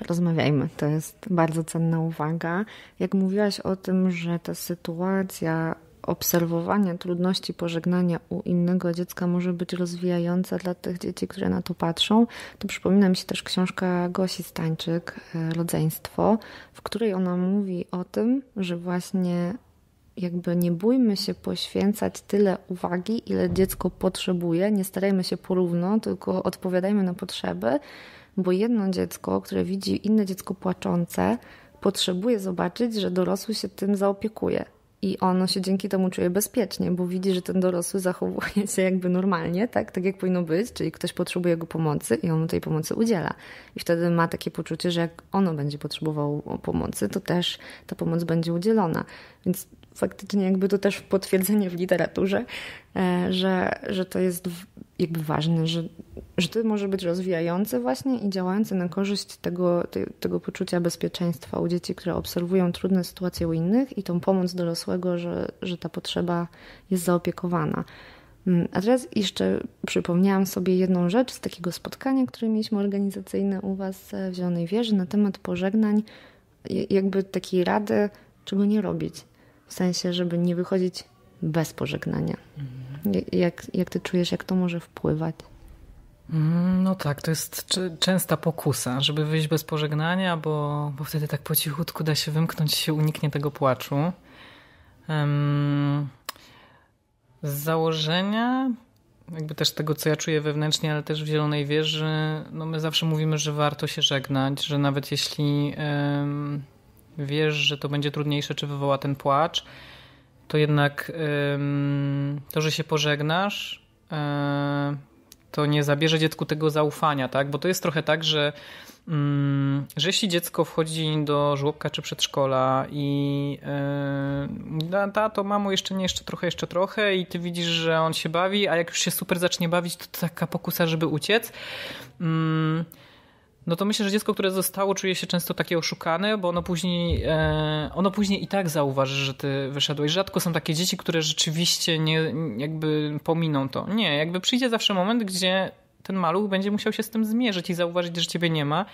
Rozmawiajmy, to jest bardzo cenna uwaga. Jak mówiłaś o tym, że ta sytuacja obserwowanie trudności pożegnania u innego dziecka może być rozwijające dla tych dzieci, które na to patrzą, to przypomina mi się też książka Gosi Stańczyk, e, Rodzeństwo, w której ona mówi o tym, że właśnie jakby nie bójmy się poświęcać tyle uwagi, ile dziecko potrzebuje, nie starajmy się porówno, tylko odpowiadajmy na potrzeby, bo jedno dziecko, które widzi inne dziecko płaczące, potrzebuje zobaczyć, że dorosły się tym zaopiekuje. I ono się dzięki temu czuje bezpiecznie, bo widzi, że ten dorosły zachowuje się jakby normalnie, tak, tak jak powinno być, czyli ktoś potrzebuje jego pomocy i on mu tej pomocy udziela. I wtedy ma takie poczucie, że jak ono będzie potrzebowało pomocy, to też ta pomoc będzie udzielona. Więc faktycznie jakby to też potwierdzenie w literaturze, E, że, że to jest jakby ważne, że, że to może być rozwijające właśnie i działające na korzyść tego, te, tego poczucia bezpieczeństwa u dzieci, które obserwują trudne sytuacje u innych i tą pomoc dorosłego, że, że ta potrzeba jest zaopiekowana. Mm, a teraz jeszcze przypomniałam sobie jedną rzecz z takiego spotkania, które mieliśmy organizacyjne u Was e, w Zielonej Wieży na temat pożegnań, jakby takiej rady, czego nie robić. W sensie, żeby nie wychodzić bez pożegnania. Mhm. Jak, jak ty czujesz, jak to może wpływać? Mm, no tak, to jest częsta pokusa, żeby wyjść bez pożegnania, bo, bo wtedy tak po cichutku da się wymknąć, się uniknie tego płaczu. z założenia, jakby też tego, co ja czuję wewnętrznie, ale też w Zielonej Wieży, no my zawsze mówimy, że warto się żegnać, że nawet jeśli wiesz, że to będzie trudniejsze, czy wywoła ten płacz, to jednak to, że się pożegnasz, e, to nie zabierze dziecku tego zaufania, tak? Bo to jest trochę tak, że, mm, że jeśli dziecko wchodzi do żłobka czy przedszkola i yy, to mamo jeszcze nie, jeszcze trochę, jeszcze trochę i ty widzisz, że on się bawi, a jak już się super zacznie bawić, to, to taka pokusa, żeby uciec. Yy no to myślę, że dziecko, które zostało, czuje się często takie oszukane, bo ono później, e, ono później i tak zauważy, że ty wyszedłeś. Rzadko są takie dzieci, które rzeczywiście nie, jakby pominą to. Nie, jakby przyjdzie zawsze moment, gdzie ten maluch będzie musiał się z tym zmierzyć i zauważyć, że ciebie nie ma.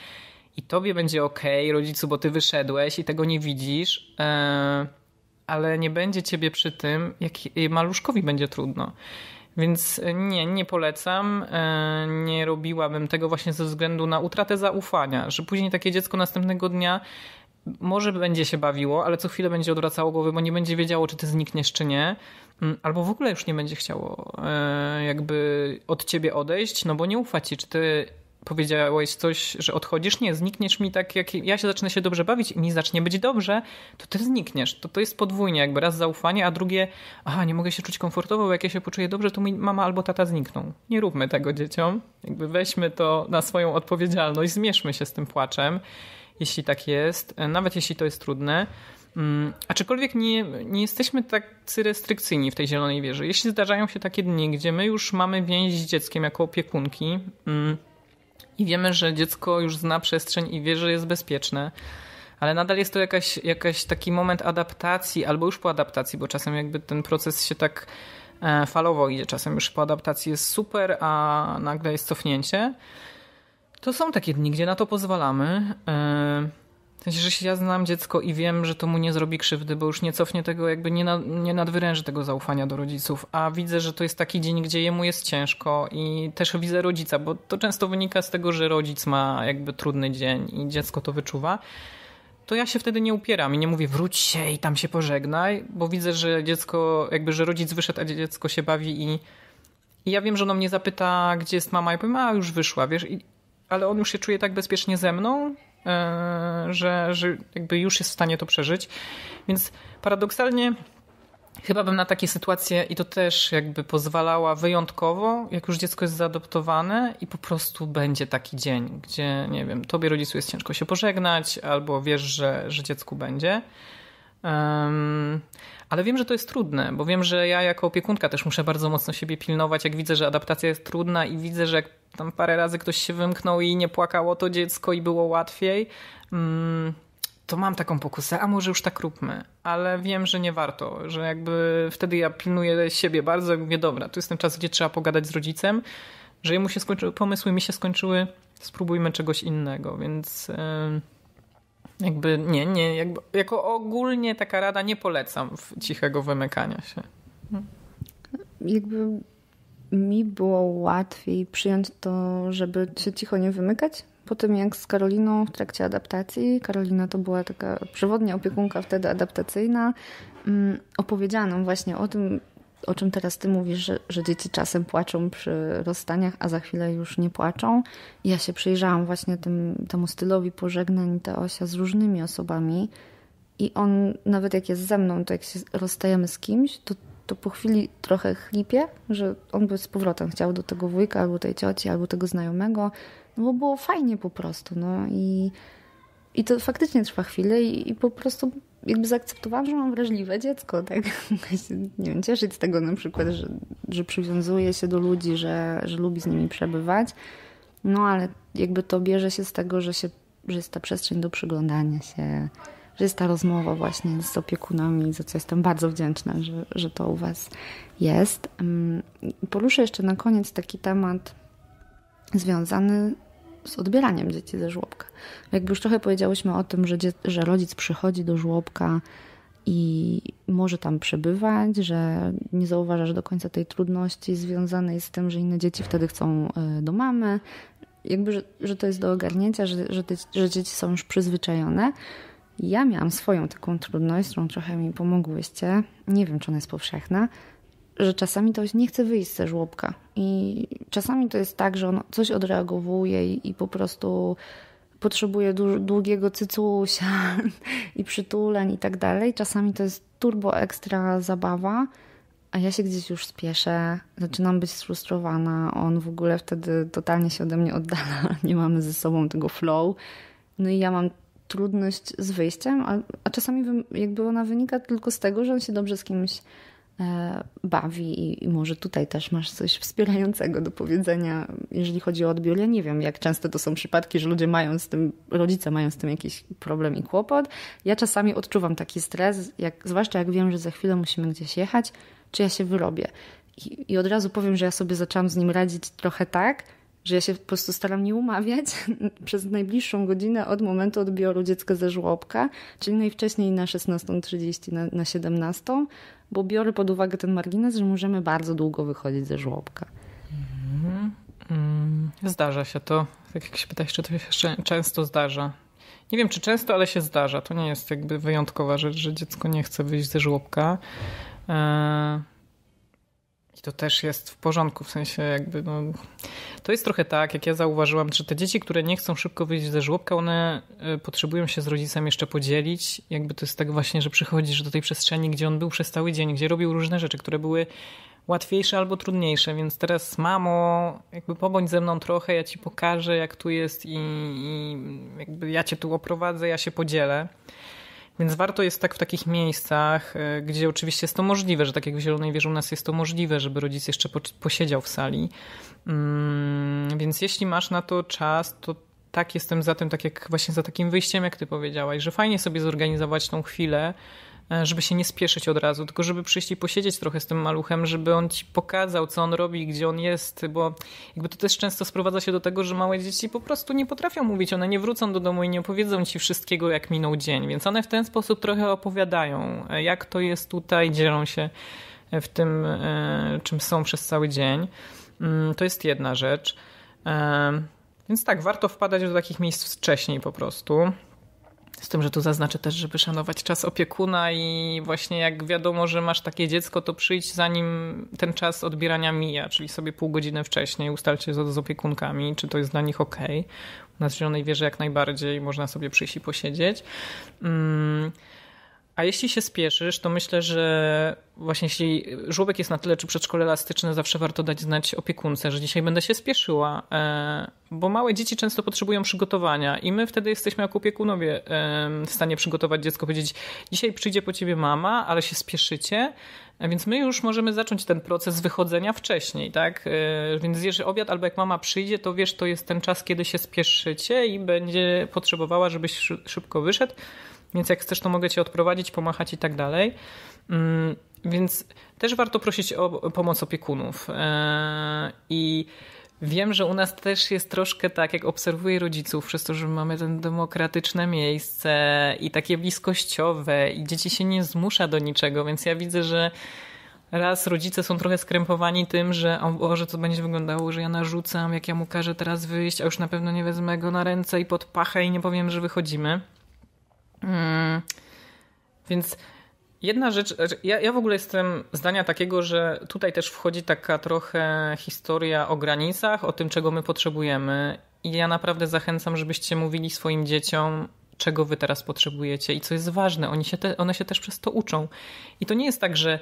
I tobie będzie okej, okay, rodzicu, bo ty wyszedłeś i tego nie widzisz, e, ale nie będzie ciebie przy tym, jak maluszkowi będzie trudno. Więc e, nie, nie polecam. E, nie robiłabym tego właśnie ze względu na utratę zaufania, że później takie dziecko następnego dnia może będzie się bawiło, ale co chwilę będzie odwracało głowy, bo nie będzie wiedziało, czy ty znikniesz, czy nie. Mm, albo w ogóle już nie będzie chciało e, jakby od ciebie odejść, no bo nie ufa ci, czy ty powiedziałeś coś, że odchodzisz, nie, znikniesz mi tak, jak ja się zacznę się dobrze bawić i mi zacznie być dobrze, to ty znikniesz. To, to jest podwójnie, jakby raz zaufanie, a drugie, aha, nie mogę się czuć komfortowo, bo jak ja się poczuję dobrze, to mi mama albo tata znikną. Nie róbmy tego dzieciom. Jakby weźmy to na swoją odpowiedzialność, zmierzmy się z tym płaczem, jeśli tak jest, e, nawet jeśli to jest trudne. Mm, aczkolwiek nie, nie jesteśmy tacy restrykcyjni w tej zielonej wieży. Jeśli zdarzają się takie dni, gdzie my już mamy więź z dzieckiem jako opiekunki, mm, i wiemy, że dziecko już zna przestrzeń i wie, że jest bezpieczne, ale nadal jest to jakaś, jakaś taki moment adaptacji albo już po adaptacji, bo czasem jakby ten proces się tak e, falowo idzie, czasem już po adaptacji jest super, a nagle jest cofnięcie. To są takie dni, gdzie na to pozwalamy. Yy w sensie, że ja znam dziecko i wiem, że to mu nie zrobi krzywdy, bo już nie cofnie tego, jakby nie, na, nie nadwyręży tego zaufania do rodziców, a widzę, że to jest taki dzień, gdzie jemu jest ciężko i też widzę rodzica, bo to często wynika z tego, że rodzic ma jakby trudny dzień i dziecko to wyczuwa to ja się wtedy nie upieram i nie mówię wróć się i tam się pożegnaj, bo widzę, że dziecko, jakby, że rodzic wyszedł, a dziecko się bawi i, i ja wiem, że ono mnie zapyta, gdzie jest mama i powiem, a już wyszła, wiesz, i, ale on już się czuje tak bezpiecznie ze mną, E, że, że jakby już jest w stanie to przeżyć. Więc paradoksalnie chyba bym na takie sytuacje i to też jakby pozwalała wyjątkowo, jak już dziecko jest zaadoptowane i po prostu będzie taki dzień, gdzie nie wiem, tobie rodzicu jest ciężko się pożegnać albo wiesz, że, że dziecku będzie Um, ale wiem, że to jest trudne, bo wiem, że ja jako opiekunka też muszę bardzo mocno siebie pilnować, jak widzę, że adaptacja jest trudna i widzę, że jak tam parę razy ktoś się wymknął i nie płakało to dziecko i było łatwiej, um, to mam taką pokusę, a może już tak róbmy. Ale wiem, że nie warto, że jakby wtedy ja pilnuję siebie bardzo i mówię, dobra, tu jest ten czas, gdzie trzeba pogadać z rodzicem, że jemu się skończyły pomysły, mi się skończyły, spróbujmy czegoś innego, więc... Jakby nie, nie, jakby, jako ogólnie taka rada nie polecam cichego wymykania się. Jakby mi było łatwiej przyjąć to, żeby się cicho nie wymykać. Po tym jak z Karoliną w trakcie adaptacji, Karolina to była taka przewodnia opiekunka wtedy adaptacyjna, mm, opowiedziano właśnie o tym, o czym teraz ty mówisz, że, że, dzieci czasem płaczą przy rozstaniach, a za chwilę już nie płaczą. Ja się przyjrzałam właśnie tym, temu stylowi pożegnań Teosia z różnymi osobami i on nawet jak jest ze mną, to jak się rozstajemy z kimś, to, to po chwili trochę chlipie, że on by z powrotem chciał do tego wujka albo tej cioci, albo tego znajomego, no bo było fajnie po prostu, no i... I to faktycznie trwa chwilę i, i, po prostu jakby zaakceptowałam, że mam wrażliwe dziecko, tak? [LAUGHS] się, nie wiem, cieszyć z tego na przykład, że, że przywiązuje się do ludzi, że, że lubi z nimi przebywać. No ale jakby to bierze się z tego, że, się, że jest ta przestrzeń do przyglądania się, że jest ta rozmowa właśnie z opiekunami, za co jestem bardzo wdzięczna, że, że to u Was jest. Mm, poruszę jeszcze na koniec taki temat związany z odbieraniem dzieci ze żłobka. Jakby już trochę powiedziałyśmy o tym, że, że rodzic przychodzi do żłobka i może tam przebywać, że nie zauważasz do końca tej trudności związanej z tym, że inne dzieci wtedy chcą e, do mamy. Jakby, że, że to jest do ogarnięcia, że, że, te, że dzieci są już przyzwyczajone. Ja miałam swoją taką trudność, którą trochę mi pomogłyście. Nie wiem, czy ona jest powszechna, że czasami ktoś nie chce wyjść ze żłobka. I czasami to jest tak, że on coś odreagowuje i, i po prostu potrzebuje długiego cycusia [LAUGHS] i przytuleń i tak dalej. Czasami to jest turbo ekstra zabawa, a ja się gdzieś już spieszę, zaczynam być sfrustrowana, on w ogóle wtedy totalnie się ode mnie oddala, [LAUGHS] nie mamy ze sobą tego flow. No i ja mam trudność z wyjściem, a, a czasami jakby ona wynika tylko z tego, że on się dobrze z kimś E, bawi i, może tutaj też masz coś wspierającego do powiedzenia, jeżeli chodzi o odbiór. Ja nie wiem, jak często to są przypadki, że ludzie mają z tym, rodzice mają z tym jakiś problem i kłopot. Ja czasami odczuwam taki stres, jak, zwłaszcza jak wiem, że za chwilę musimy gdzieś jechać, czy ja się wyrobię. I, I od razu powiem, że ja sobie zaczęłam z nim radzić trochę tak, że ja się po prostu staram nie umawiać [LAUGHS] przez najbliższą godzinę od momentu odbioru dziecka ze żłobka, czyli najwcześniej na 16.30, na, na 17.00 bo biorę pod uwagę ten margines, że możemy bardzo długo wychodzić ze żłobka. Mm, mm. Zdarza się to. Tak jak się pytasz, czy to się często zdarza. Nie wiem, czy często, ale się zdarza. To nie jest jakby wyjątkowa rzecz, że dziecko nie chce wyjść ze żłobka. Eee i to też jest w porządku, w sensie jakby, no, to jest trochę tak, jak ja zauważyłam, że te dzieci, które nie chcą szybko wyjść ze żłobka, one e, potrzebują się z rodzicem jeszcze podzielić. Jakby to jest tak właśnie, że przychodzisz do tej przestrzeni, gdzie on był przez cały dzień, gdzie robił różne rzeczy, które były łatwiejsze albo trudniejsze, więc teraz mamo, jakby pobądź ze mną trochę, ja ci pokażę, jak tu jest i, i jakby ja cię tu oprowadzę, ja się podzielę. Więc warto jest tak w takich miejscach, e, gdzie oczywiście jest to możliwe, że tak jak w Zielonej Wieży u nas jest to możliwe, żeby rodzic jeszcze posiedział w sali. Mm, więc jeśli masz na to czas, to tak jestem za tym, tak jak właśnie za takim wyjściem, jak ty powiedziałaś, że fajnie sobie zorganizować tą chwilę, E, żeby się nie spieszyć od razu, tylko żeby przyjść i posiedzieć trochę z tym maluchem, żeby on ci pokazał, co on robi, gdzie on jest, bo jakby to też często sprowadza się do tego, że małe dzieci po prostu nie potrafią mówić, one nie wrócą do domu i nie opowiedzą ci wszystkiego, jak minął dzień, więc one w ten sposób trochę opowiadają, e, jak to jest tutaj, dzielą się e, w tym, czym są przez cały dzień. Mm, to jest jedna rzecz. Więc tak, warto wpadać do takich miejsc wcześniej po prostu. Z tym, że tu zaznaczę też, żeby szanować czas opiekuna i właśnie jak wiadomo, że masz takie dziecko, to przyjdź zanim ten czas odbierania mija, czyli sobie pół godziny wcześniej ustalcie z, z opiekunkami, czy to jest dla nich ok. U nas w Zielonej Wieży jak najbardziej można sobie przyjść i posiedzieć. Mm. A jeśli się spieszysz, to myślę, że właśnie jeśli żłobek jest na tyle, czy przedszkole elastyczne, zawsze warto dać znać opiekunce, że dzisiaj będę się spieszyła, e, bo małe dzieci często potrzebują przygotowania i my wtedy jesteśmy jako opiekunowie e, w stanie przygotować dziecko, powiedzieć dzisiaj przyjdzie po ciebie mama, ale się spieszycie, więc my już możemy zacząć ten proces wychodzenia wcześniej, tak? E, więc zjesz obiad albo jak mama przyjdzie, to wiesz, to jest ten czas, kiedy się spieszycie i będzie potrzebowała, żebyś szybko wyszedł więc jak chcesz, to mogę cię odprowadzić, pomachać i tak dalej. Mm, więc też warto prosić o pomoc opiekunów. E, I Wiem, że u nas też jest troszkę tak, jak obserwuję rodziców, przez to, że mamy ten demokratyczne miejsce i takie bliskościowe, i dzieci się nie zmusza do niczego, więc ja widzę, że raz rodzice są trochę skrępowani tym, że o Boże, co będzie wyglądało, że ja narzucam, jak ja mu każę teraz wyjść, a już na pewno nie wezmę go na ręce i pod pachę i nie powiem, że wychodzimy. Mm, więc jedna rzecz, znaczy, ja, ja w ogóle jestem zdania takiego, że tutaj też wchodzi taka trochę historia o granicach, o tym, czego my potrzebujemy. I ja naprawdę zachęcam, żebyście mówili swoim dzieciom, czego wy teraz potrzebujecie i co jest ważne. Oni się te, one się też przez to uczą. I to nie jest tak, że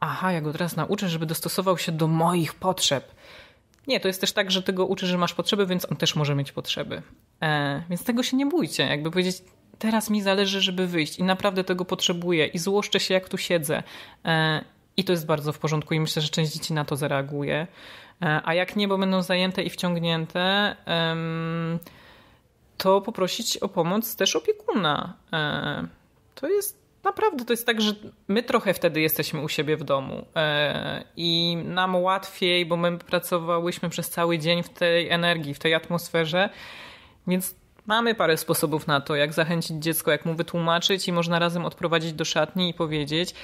aha, ja go teraz nauczę, żeby dostosował się do moich potrzeb. Nie, to jest też tak, że ty go uczysz, że masz potrzeby, więc on też może mieć potrzeby. E, więc tego się nie bójcie. Jakby powiedzieć, teraz mi zależy, żeby wyjść i naprawdę tego potrzebuję i złoszczę się, jak tu siedzę. E, I to jest bardzo w porządku i myślę, że część dzieci na to zareaguje. E, a jak nie, bo będą zajęte i wciągnięte, to poprosić o pomoc też opiekuna. E, to jest naprawdę, to jest tak, że my trochę wtedy jesteśmy u siebie w domu i nam łatwiej, bo my pracowałyśmy przez cały dzień w tej energii, w tej atmosferze, więc Mamy parę sposobów na to, jak zachęcić dziecko, jak mu wytłumaczyć i można razem odprowadzić do szatni i powiedzieć.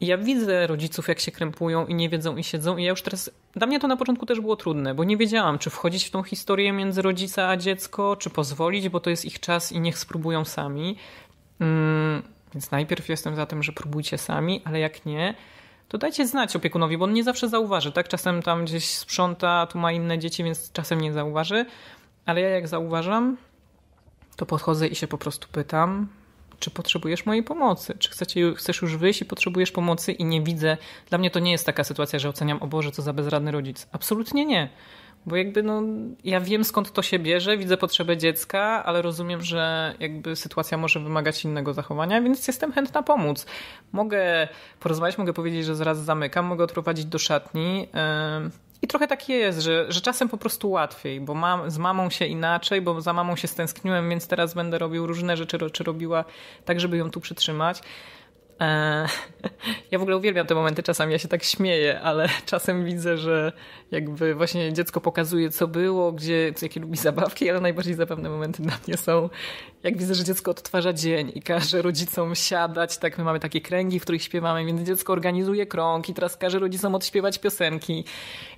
ja widzę rodziców, jak się krępują i nie wiedzą i siedzą. I ja już teraz. Dla mnie to na początku też było trudne, bo nie wiedziałam, czy wchodzić w tą historię między rodzica a dziecko, czy pozwolić, bo to jest ich czas i niech spróbują sami. Mm, więc najpierw jestem za tym, że próbujcie sami, ale jak nie, to dajcie znać opiekunowi, bo on nie zawsze zauważy, tak? Czasem tam gdzieś sprząta, tu ma inne dzieci, więc czasem nie zauważy. Ale ja jak zauważam, to podchodzę i się po prostu pytam, czy potrzebujesz mojej pomocy, czy chcecie, chcesz już wyjść i potrzebujesz pomocy i nie widzę. Dla mnie to nie jest taka sytuacja, że oceniam, o Boże, co za bezradny rodzic. Absolutnie nie. Bo jakby no, ja wiem skąd to się bierze, widzę potrzebę dziecka, ale rozumiem, że jakby sytuacja może wymagać innego zachowania, więc jestem chętna pomóc. Mogę porozmawiać, mogę powiedzieć, że zaraz zamykam, mogę odprowadzić do szatni. Yy i trochę tak jest, że, że czasem po prostu łatwiej, bo mam, z mamą się inaczej, bo za mamą się stęskniłem, więc teraz będę robił różne rzeczy, czy robiła tak, żeby ją tu przytrzymać. E, [LAUGHS] ja w ogóle uwielbiam te momenty, czasami ja się tak śmieję, ale [LAUGHS] czasem widzę, że jakby właśnie dziecko pokazuje, co było, gdzie, co, jakie lubi zabawki, ale najbardziej zabawne momenty dla mnie są, jak widzę, że dziecko odtwarza dzień i każe rodzicom siadać, tak my mamy takie kręgi, w których śpiewamy, więc dziecko organizuje krąg i teraz każe rodzicom odśpiewać piosenki.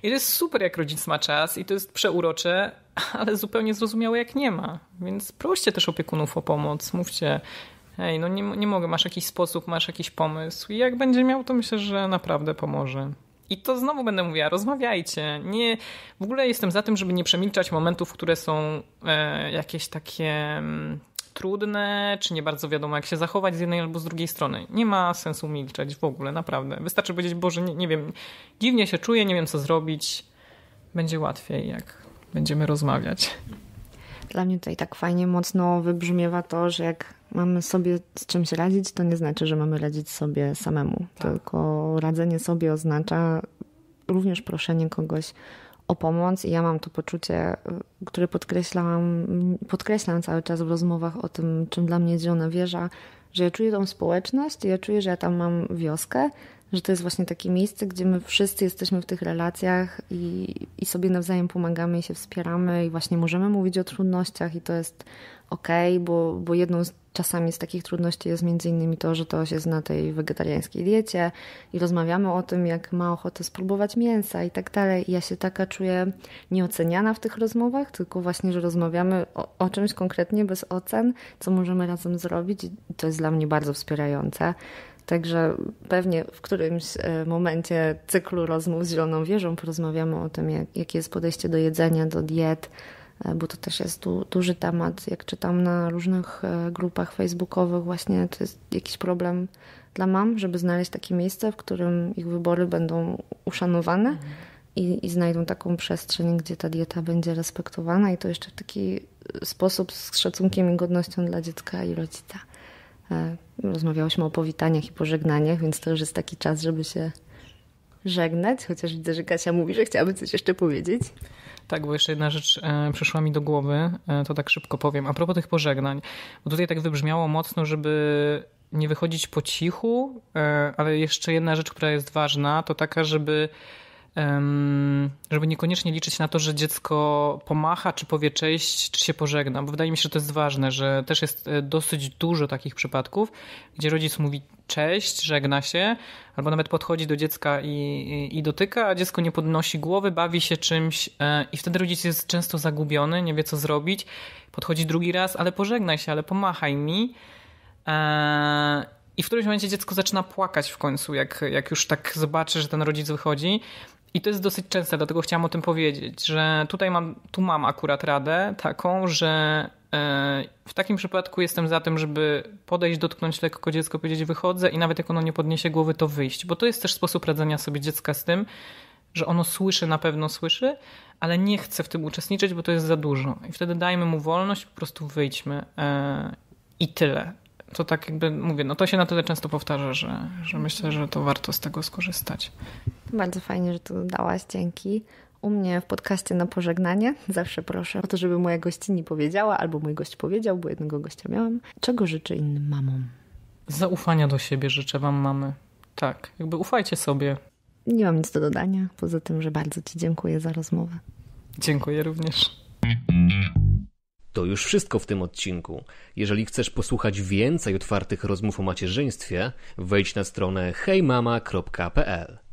I to jest super, jak rodzic ma czas i to jest przeurocze, [LAUGHS] ale zupełnie zrozumiałe, jak nie ma. Więc proście też opiekunów o pomoc, mówcie, hej, no nie, nie mogę, masz jakiś sposób, masz jakiś pomysł i jak będzie miał, to myślę, że naprawdę pomoże. I to znowu będę mówiła, rozmawiajcie. Nie, w ogóle jestem za tym, żeby nie przemilczać momentów, które są e, jakieś takie m, mm, trudne, czy nie bardzo wiadomo, jak się zachować z jednej albo z drugiej strony. Nie ma sensu milczeć w ogóle, naprawdę. Wystarczy powiedzieć, Boże, nie, nie wiem, dziwnie się czuję, nie wiem, co zrobić. Będzie łatwiej, jak będziemy rozmawiać. Dla mnie tutaj tak fajnie mocno wybrzmiewa to, że jak mamy sobie z czymś radzić, to nie znaczy, że mamy radzić sobie samemu. Tak. Tylko radzenie sobie oznacza również proszenie kogoś o pomoc i ja mam to poczucie, y, które podkreślałam, podkreślam cały czas w rozmowach o tym, czym dla mnie jest Zielona Wieża, że ja czuję tą społeczność, ja czuję, że ja tam mam wioskę, że to jest właśnie takie miejsce, gdzie my wszyscy jesteśmy w tych relacjach i, i sobie nawzajem pomagamy i się wspieramy i właśnie możemy mówić o trudnościach i to jest ok, bo, bo jedną z czasami z takich trudności jest między innymi to, że to się zna tej wegetariańskiej diecie i rozmawiamy o tym, jak ma ochotę spróbować mięsa i tak dalej. I ja się taka czuję nieoceniana w tych rozmowach, tylko właśnie, że rozmawiamy o, o czymś konkretnie bez ocen, co możemy razem zrobić i to jest dla mnie bardzo wspierające. Także pewnie w którymś e, momencie cyklu rozmów z Zieloną Wieżą porozmawiamy o tym, jak, jakie jest podejście do jedzenia, do diet, E, bo to też jest du duży temat. Jak czytam na różnych e, grupach facebookowych, właśnie to jest jakiś problem dla mam, żeby znaleźć takie miejsce, w którym ich wybory będą uszanowane mhm. i, i znajdą taką przestrzeń, gdzie ta dieta będzie respektowana i to jeszcze w taki e, sposób z szacunkiem i godnością dla dziecka i rodzica. Rozmawiałyśmy o powitaniach i pożegnaniach, więc to już jest taki czas, żeby się żegnać, chociaż widzę, że Kasia mówi, że chciałaby coś jeszcze powiedzieć. Tak, bo jeszcze jedna rzecz e, przyszła mi do głowy, e, to tak szybko powiem. A propos tych pożegnań, bo tutaj tak wybrzmiało mocno, żeby nie wychodzić po cichu, e, ale jeszcze jedna rzecz, która jest ważna, to taka, żeby żeby niekoniecznie liczyć na to, że dziecko pomacha, czy powie cześć, czy się pożegna, bo wydaje mi się, że to jest ważne, że też jest e, dosyć dużo takich przypadków, gdzie rodzic mówi cześć, żegna się, albo nawet podchodzi do dziecka i, i, dotyka, a dziecko nie podnosi głowy, bawi się czymś e, i wtedy rodzic jest często zagubiony, nie wie co zrobić, podchodzi drugi raz, ale pożegnaj się, ale pomachaj mi. E, I w którymś momencie dziecko zaczyna płakać w końcu, jak, jak już tak zobaczy, że ten rodzic wychodzi. I to jest dosyć częste, dlatego chciałam o tym powiedzieć, że tutaj mam, tu mam akurat radę taką, że e, w takim przypadku jestem za tym, żeby podejść, dotknąć lekko dziecko, powiedzieć wychodzę i nawet jak ono nie podniesie głowy, to wyjść, bo to jest też sposób radzenia sobie dziecka z tym, że ono słyszy, na pewno słyszy, ale nie chce w tym uczestniczyć, bo to jest za dużo. I wtedy dajmy mu wolność, po prostu wyjdźmy e, i tyle to tak jakby mówię, no to się na tyle często powtarza, że, że myślę, że to warto z tego skorzystać. Bardzo fajnie, że to dodałaś, dzięki. U mnie w podcaście na pożegnanie zawsze proszę o to, żeby moja gościni powiedziała, albo mój gość powiedział, bo jednego gościa miałam. Czego życzę innym mamom? Zaufania do siebie życzę Wam, mamy. Tak, jakby ufajcie sobie. Nie mam nic do dodania, poza tym, że bardzo Ci dziękuję za rozmowę. Dziękuję również. To już wszystko w tym odcinku. Jeżeli chcesz posłuchać więcej otwartych rozmów o macierzyństwie, wejdź na stronę hejmama.pl.